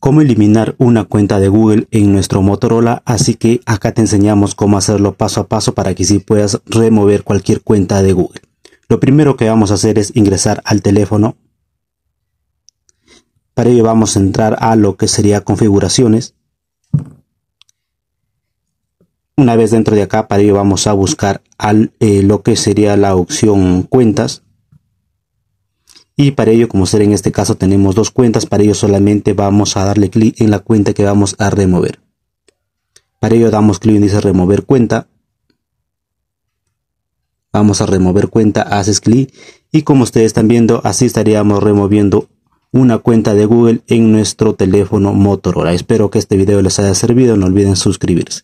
cómo eliminar una cuenta de Google en nuestro Motorola, así que acá te enseñamos cómo hacerlo paso a paso para que si sí puedas remover cualquier cuenta de Google. Lo primero que vamos a hacer es ingresar al teléfono. Para ello vamos a entrar a lo que sería configuraciones. Una vez dentro de acá, para ello vamos a buscar al, eh, lo que sería la opción cuentas y para ello como ser en este caso tenemos dos cuentas para ello solamente vamos a darle clic en la cuenta que vamos a remover para ello damos clic en dice remover cuenta vamos a remover cuenta haces clic y como ustedes están viendo así estaríamos removiendo una cuenta de Google en nuestro teléfono Motorola espero que este video les haya servido no olviden suscribirse